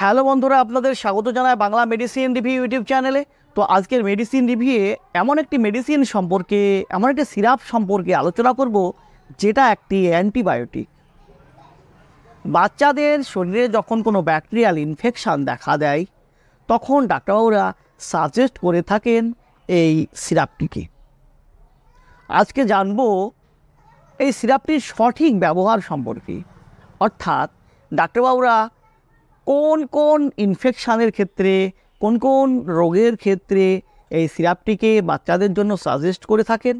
hello বন্ধুরা আপনাদের স্বাগত জানায় বাংলা মেডিসিন রিভিউ ইউটিউব চ্যানেলে তো আজকের মেডিসিন রিভিউয়ে এমন একটি মেডিসিন সম্পর্কে এমন একটি সিরাপ সম্পর্কে আলোচনা করব যেটা একটি অ্যান্টিবায়োটিক বাচ্চাদের শরীরে যখন কোনো ব্যাকটেরিয়াল ইনফেকশান দেখা দেয় তখন ডাক্তারবাবুরা সাজেস্ট করে থাকেন এই সিরাপটিকে আজকে জানব এই সিরাপটির সঠিক ব্যবহার সম্পর্কে অর্থাৎ ডাক্তারবাবুরা কোন কোন ইনফেকশানের ক্ষেত্রে কোন কোন রোগের ক্ষেত্রে এই সিরাপটিকে বাচ্চাদের জন্য সাজেস্ট করে থাকেন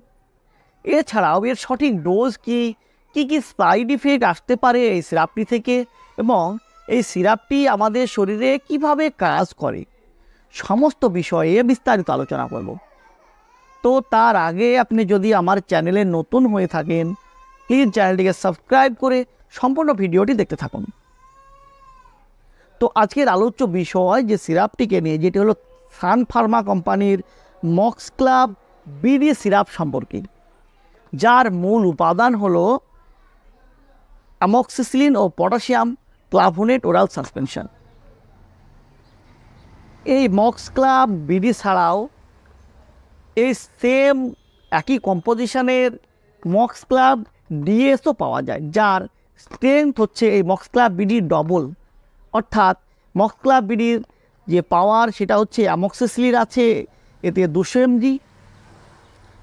এছাড়াও এর সঠিক ডোজ কি কি কি সাইড ইফেক্ট আসতে পারে এই সিরাপটি থেকে এবং এই সিরাপটি আমাদের শরীরে কিভাবে কাজ করে সমস্ত বিষয়ে বিস্তারিত আলোচনা করব তো তার আগে আপনি যদি আমার চ্যানেলে নতুন হয়ে থাকেন প্লিজ চ্যানেলটিকে সাবস্ক্রাইব করে সম্পূর্ণ ভিডিওটি দেখতে থাকুন তো আজকের আলোচ্য বিষয় যে সিরাপটিকে নিয়ে যেটি হলো সান ফার্মা কোম্পানির মক্স ক্লাব বিডি সিরাপ সম্পর্কে যার মূল উপাদান হলো অ্যামক্সিসিলিন ও পটাশিয়াম ক্লাভোনেট ওরাল সাসপেনশন এই মক্স ক্লাব বিডি ছাড়াও এই সেম একই কম্পোজিশনের মক্স ক্লাব ডিএসও পাওয়া যায় যার স্ট্রেংথ হচ্ছে এই মক্স ক্লাব বিডি ডবল অর্থাৎ বিডির যে পাওয়ার সেটা হচ্ছে অ্যামক্সেসলির আছে এতে দুশো এমজি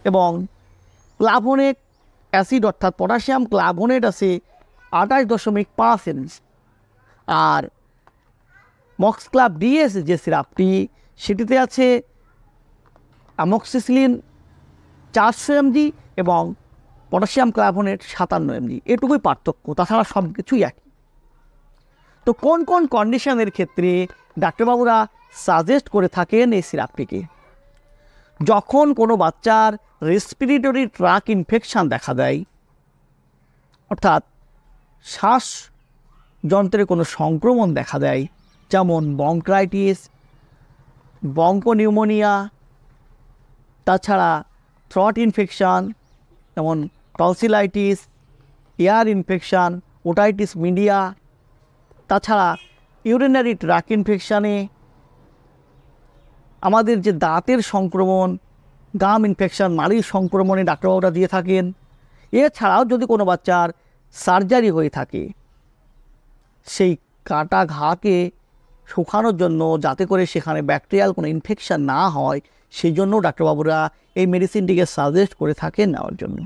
এবং ক্লাভোনেট অ্যাসিড অর্থাৎ পটাশিয়াম ক্লাভোনেট আছে আঠাশ দশমিক পাঁচ এমজি আর মক্স ক্লাব ডিএস যে সিরাপটি সেটিতে আছে অ্যামক্সিসিলিন চারশো এমজি এবং পটাশিয়াম ক্লাভোনেট সাতান্ন এমজি এটুকুই পার্থক্য তাছাড়া সব কিছুই একই তো কোন কোন কন্ডিশনের ক্ষেত্রে ডাক্তারবাবুরা সাজেস্ট করে থাকেন এই সিরাপটিকে যখন কোনো বাচ্চার রেসপিরেটরি ট্রাক ইনফেকশান দেখা দেয় অর্থাৎ শ্বাস যন্ত্রে কোনো সংক্রমণ দেখা দেয় যেমন বঙ্ক্রাইটিস বঙ্কনিউমোনিয়া তাছাড়া থ্রট ইনফেকশান যেমন tonsillitis ear infection otitis media তাছাড়া ইউরিনারি ট্রাক ইনফেকশানে আমাদের যে দাঁতের সংক্রমণ গাম ইনফেকশান নারীর সংক্রমণে ডাক্তারবাবুরা দিয়ে থাকেন এছাড়াও যদি কোনো বাচ্চার সার্জারি হয়ে থাকে সেই কাটা ঘাকে শুকানোর জন্য যাতে করে সেখানে ব্যাকটেরিয়াল কোনো ইনফেকশান না হয় সেই জন্য ডাক্তারবাবুরা এই মেডিসিনটিকে সাজেস্ট করে থাকেন নেওয়ার জন্য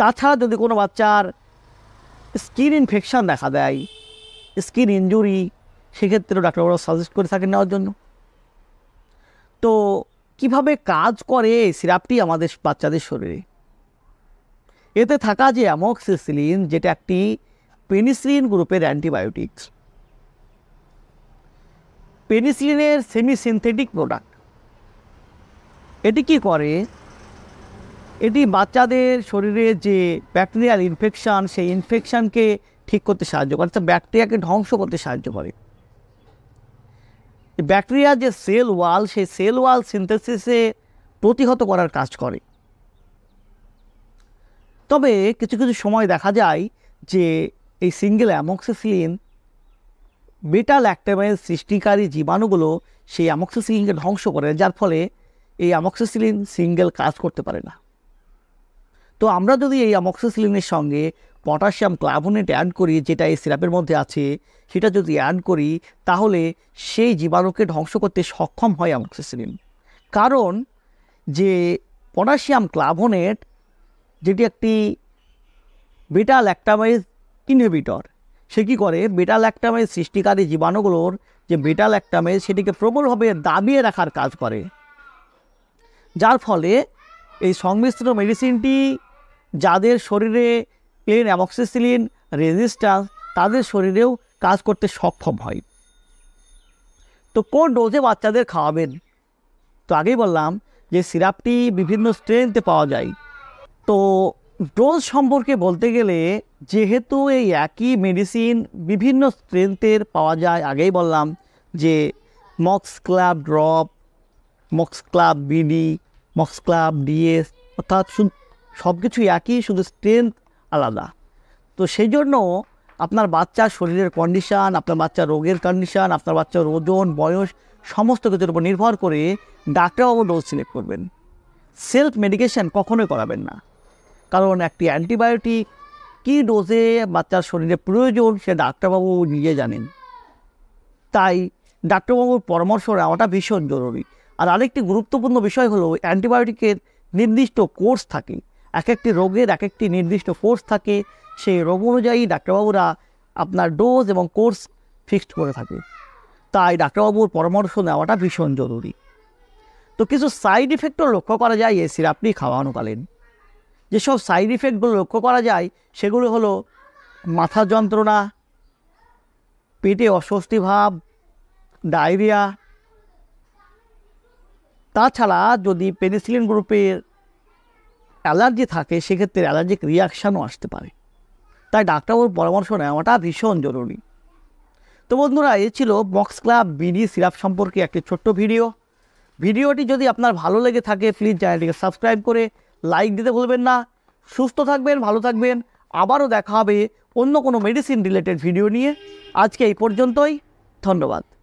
তাছাড়া যদি কোনো বাচ্চার স্কিন ইনফেকশান দেখা দেয় স্কিন ইঞ্জুরি সেক্ষেত্রেও ডাক্তারবাবুরা সাজেস্ট করে থাকেন নেওয়ার জন্য তো কিভাবে কাজ করে এই সিরাপটি আমাদের বাচ্চাদের শরীরে এতে থাকা যে অ্যামক্সিসিলিন যেটা একটি পেনিসিলিন গ্রুপের অ্যান্টিবায়োটিক্স পেনিসিলিনের সেমি সিনথেটিক প্রোডাক্ট এটি কি করে এটি বাচ্চাদের শরীরে যে ব্যাকটেরিয়াল ইনফেকশান সেই ইনফেকশানকে ঠিক করতে সাহায্য করে অর্থাৎ ব্যাকটেরিয়াকে ধ্বংস করতে সাহায্য করে ব্যাকটেরিয়ার যে সেল ওয়াল সেই সেল ওয়াল সিনথেসিসে প্রতিহত করার কাজ করে তবে কিছু কিছু সময় দেখা যায় যে এই সিঙ্গেল অ্যামক্সিসিন বেটা ল্যাক্টামের সৃষ্টিকারী জীবাণুগুলো সেই অ্যামক্সিসিলিনকে ধ্বংস করে যার ফলে এই অ্যামক্সিসিলিন সিঙ্গেল কাজ করতে পারে না তো আমরা যদি এই অ্যামক্সিসিলিনের সঙ্গে পটাশিয়াম ক্লাভোনেট অ্যাড করি যেটা এই সিরাপের মধ্যে আছে সেটা যদি অ্যাড করি তাহলে সেই জীবাণুকে ধ্বংস করতে সক্ষম হয় অ্যামক্সিসিলিন কারণ যে পটাশিয়াম ক্লাভোনেট যেটি একটি বেটা ল্যাক্টামাইজ ইনহিবিটর সে কী করে বেটা ল্যাক্টামাইজ সৃষ্টিকারী জীবাণুগুলোর যে বেটা ল্যাক্টামাইজ সেটিকে প্রবলভাবে দাবিয়ে রাখার কাজ করে যার ফলে এই সংমিশ্র মেডিসিনটি যাদের শরীরে প্লেন অ্যামক্সিসিলিন রেজিস্ট্যান্স তাদের শরীরেও কাজ করতে সক্ষম হয় তো কোন ডোজে বাচ্চাদের খাওয়াবেন তো আগেই বললাম যে সিরাপটি বিভিন্ন স্ট্রেন্থে পাওয়া যায় তো ডোজ সম্পর্কে বলতে গেলে যেহেতু এই একই মেডিসিন বিভিন্ন স্ট্রেন্থের পাওয়া যায় আগেই বললাম যে Moxclav drop Moxclav BD Moxclav DS অর্থাৎ সব কিছুই একই শুধু স্ট্রেংথ আলাদা তো সেই জন্য আপনার বাচ্চার শরীরের কন্ডিশান আপনার বাচ্চার রোগের কন্ডিশান আপনার বাচ্চার ওজন বয়স সমস্ত কিছুর উপর নির্ভর করে ডাক্তারবাবু ডোজ সিলেক্ট করবেন সেলফ মেডিকেশান কখনোই করাবেন না কারণ একটি অ্যান্টিবায়োটিক কী ডোজে বাচ্চার শরীরে প্রয়োজন সে ডাক্তারবাবু নিজে জানেন তাই ডাক্তারবাবুর পরামর্শ নেওয়াটা ভীষণ জরুরি আর আরেকটি গুরুত্বপূর্ণ বিষয় হলো অ্যান্টিবায়োটিকের নির্দিষ্ট কোর্স থাকে এক একটি রোগের এক একটি নির্দিষ্ট কোর্স থাকে সেই রোগ অনুযায়ী ডাক্তারবাবুরা আপনার ডোজ এবং কোর্স ফিক্সড করে থাকে তাই ডাক্তারবাবুর পরামর্শ নেওয়াটা ভীষণ জরুরি তো কিছু সাইড ইফেক্টও লক্ষ্য করা যায় আপনি সিরাপটি খাওয়ানোকালীন যেসব সাইড ইফেক্টগুলো লক্ষ্য করা যায় সেগুলো হলো মাথা যন্ত্রণা পেটে অস্বস্তি ভাব ডায়রিয়া তাছাড়া যদি পেনিসিলিন গ্রুপের অ্যালার্জি থাকে সেক্ষেত্রে অ্যালার্জিক রিয়াকশানও আসতে পারে তাই ডাক্তারবাবুর পরামর্শ নেওয়াটা ভীষণ জরুরি তো বন্ধুরা এ ছিল বক্স ক্লাব বিডি সিরাপ সম্পর্কে একটি ছোট্ট ভিডিও ভিডিওটি যদি আপনার ভালো লেগে থাকে প্লিজ চ্যানেলটিকে সাবস্ক্রাইব করে লাইক দিতে ভুলবেন না সুস্থ থাকবেন ভালো থাকবেন আবারও দেখা হবে অন্য কোনো মেডিসিন রিলেটেড ভিডিও নিয়ে আজকে এই পর্যন্তই ধন্যবাদ